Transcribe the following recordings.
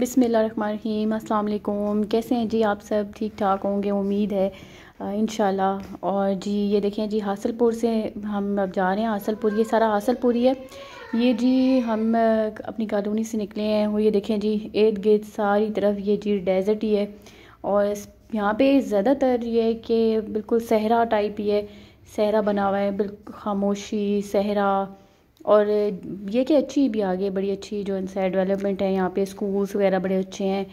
बिसमीम अल्लाम कैसे हैं जी आप सब ठीक ठाक होंगे उम्मीद है इन और जी ये देखें जी हासलपुर से हम अब जा रहे हैं हासलपुर ये सारा हासलपुर ही है ये जी हम अपनी कॉलोनी से निकले हैं और ये देखें जी इर्द गिर्द सारी तरफ ये जी डेजर्ट ही है और यहाँ पे ज़्यादातर ये कि बिल्कुल सहरा टाइप ही है सहरा बना हुआ है बिल्कुल खामोशी सहरा और ये कि अच्छी भी आगे बड़ी अच्छी जो है डेवलपमेंट है यहाँ पे स्कूल्स वगैरह बड़े अच्छे हैं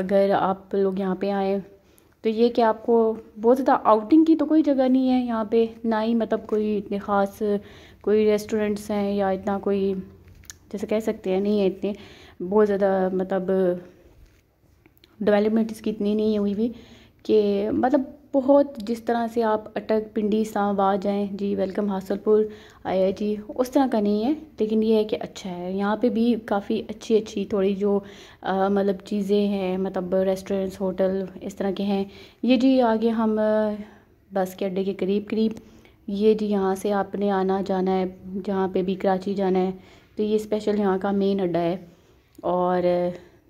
अगर आप लोग यहाँ पे आएँ तो ये कि आपको बहुत ज़्यादा आउटिंग की तो कोई जगह नहीं है यहाँ पे ना ही मतलब कोई इतने ख़ास कोई रेस्टोरेंट्स हैं या इतना कोई जैसे कह सकते हैं नहीं है इतने बहुत ज़्यादा मतलब डेवलपमेंट इसकी इतनी नहीं हुई भी कि मतलब बहुत जिस तरह से आप अटक पिंडी सांवा जाएँ जी वेलकम हासलपुर आया जी उस तरह का नहीं है लेकिन ये है कि अच्छा है यहाँ पे भी काफ़ी अच्छी अच्छी थोड़ी जो मतलब चीज़ें हैं मतलब रेस्टोरेंट्स होटल इस तरह के हैं ये जी आगे हम बस के अड्डे के करीब करीब ये जी यहाँ से आपने आना जाना है जहाँ पर भी कराची जाना है तो ये स्पेशल यहाँ का मेन अड्डा है और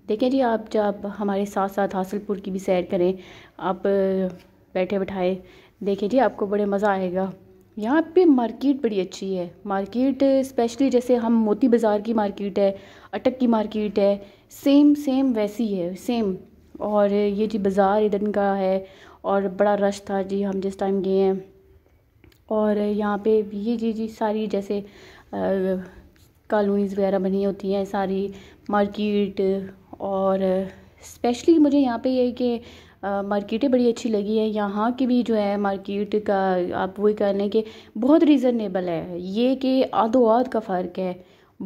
देखें जी आप जब हमारे साथ साथ हासलपुर की भी सैर करें आप बैठे बैठाए देखिए जी आपको बड़े मज़ा आएगा यहाँ पे मार्केट बड़ी अच्छी है मार्केट स्पेशली जैसे हम मोती बाज़ार की मार्केट है अटक की मार्केट है सेम सेम वैसी है सेम और ये जी बाज़ार इधर का है और बड़ा रश था जी हम जिस टाइम गए हैं और यहाँ पे ये जी जी सारी जैसे कॉलोनीज़ वगैरह बनी होती हैं सारी मार्केट और स्पेशली मुझे यहाँ पे ये कि मार्केटें बड़ी अच्छी लगी है यहाँ की भी जो है मार्केट का आप वही कह लें कि बहुत रीज़नेबल है ये कि आधो आध का फ़र्क है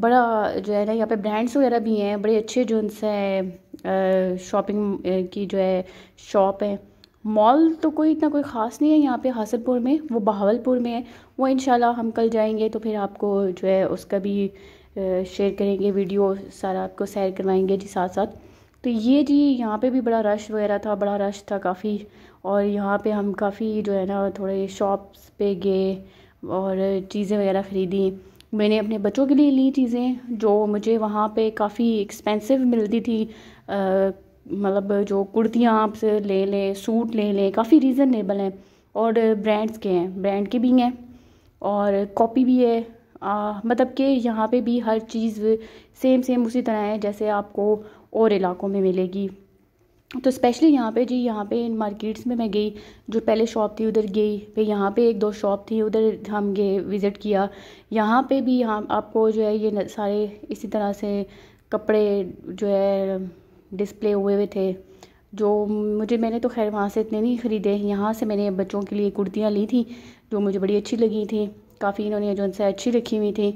बड़ा जो है ना यहाँ पे ब्रांड्स वगैरह भी हैं बड़े अच्छे जो उनसे शॉपिंग की जो है शॉप है मॉल तो कोई इतना कोई ख़ास नहीं है यहाँ पे हासनपुर में वो बहावलपुर में है वो इन हम कल जाएंगे तो फिर आपको जो है उसका भी शेयर करेंगे वीडियो सारा आपको सैर करवाएंगे जी साथ साथ तो ये जी यहाँ पे भी बड़ा रश वगैरह था बड़ा रश था काफ़ी और यहाँ पे हम काफ़ी जो है ना थोड़े शॉप्स पे गए और चीज़ें वगैरह ख़रीदी मैंने अपने बच्चों के लिए ली चीज़ें जो मुझे वहाँ पे काफ़ी एक्सपेंसिव मिलती थी मतलब जो कुर्तियाँ आप से ले लें सूट ले लें काफ़ी रीज़नेबल हैं और ब्रांड्स के हैं ब्रांड के भी हैं और कॉपी भी है आ, मतलब कि यहाँ पे भी हर चीज़ सेम सेम उसी तरह है जैसे आपको और इलाकों में मिलेगी तो स्पेशली यहाँ पे जी यहाँ पे इन मार्केट्स में मैं गई जो पहले शॉप थी उधर गई फिर यहाँ पे एक दो शॉप थी उधर हम गए विज़िट किया यहाँ पे भी यहाँ आपको जो है ये सारे इसी तरह से कपड़े जो है डिस्प्ले हुए हुए थे जो मुझे मैंने तो खैर वहाँ से इतने नहीं ख़रीदे यहाँ से मैंने बच्चों के लिए कुर्तियाँ ली थी जो मुझे बड़ी अच्छी लगी थी काफ़ी इन्होंने जो उनसे अच्छी रखी हुई थी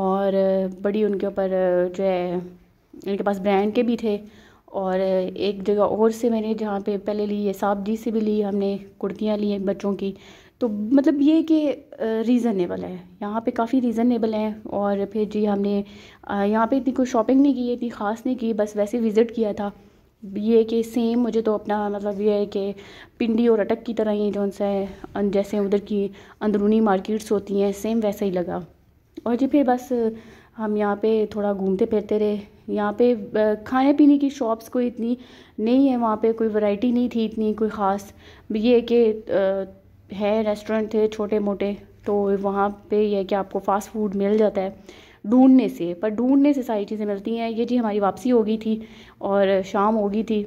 और बड़ी उनके ऊपर जो है इनके पास ब्रांड के भी थे और एक जगह और से मैंने जहाँ पे पहले ली है साहब जी से भी ली हमने कुर्तियाँ ली हैं बच्चों की तो मतलब ये कि रीज़नेबल है यहाँ पे काफ़ी रीज़नेबल हैं और फिर जी हमने यहाँ पे इतनी कोई शॉपिंग नहीं की इतनी ख़ास नहीं की बस वैसे विज़िट किया था ये कि सेम मुझे तो अपना मतलब ये है कि पिंडी और अटक की तरह ही जो सा है जैसे उधर की अंदरूनी मार्केट्स होती हैं सेम वैसा ही लगा और जी फिर बस हम यहाँ पे थोड़ा घूमते फिरते रहे यहाँ पे खाने पीने की शॉप्स कोई इतनी नहीं है वहाँ पे कोई वैरायटी नहीं थी इतनी कोई ख़ास ये कि है रेस्टोरेंट थे छोटे मोटे तो वहाँ पर यह कि आपको फ़ास्ट फूड मिल जाता है ढूंढने से पर ढूंढने से सारी चीज़ें मिलती हैं ये जी हमारी वापसी हो गई थी और शाम हो गई थी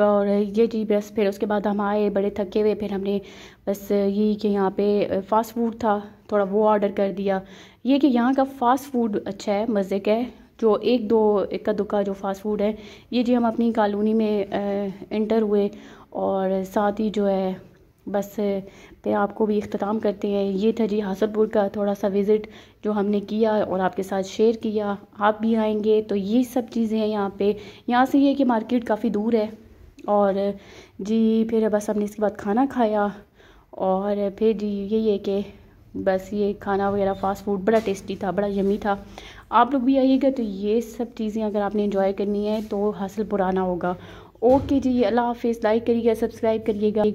और ये जी बस फिर उसके बाद हम आए बड़े थके हुए फिर हमने बस यही कि यहाँ पे फ़ास्ट फूड था थोड़ा वो ऑर्डर कर दिया ये कि यहाँ का फ़ास्ट फूड अच्छा है मज़े का है जो एक दो इक्का दुक्का जो फ़ास्ट फूड है ये जी हम अपनी कॉलोनी में इंटर हुए और साथ ही जो है बस पे आपको भी अख्ताम करते हैं ये था जी हासलपुर का थोड़ा सा विज़िट जो हमने किया और आपके साथ शेयर किया आप भी आएंगे तो ये सब चीज़ें हैं यहाँ पे यहाँ से ये कि मार्केट काफ़ी दूर है और जी फिर बस हमने इसके बाद खाना खाया और फिर जी यही है कि बस ये खाना वगैरह फास्ट फूड बड़ा टेस्टी था बड़ा यमी था आप लोग भी आइएगा तो ये सब चीज़ें अगर आपने इन्जॉय करनी है तो हासिल पुराना होगा ओके जी अल्लाह हाफिज़ लाइक करिएगा सब्सक्राइब करिएगा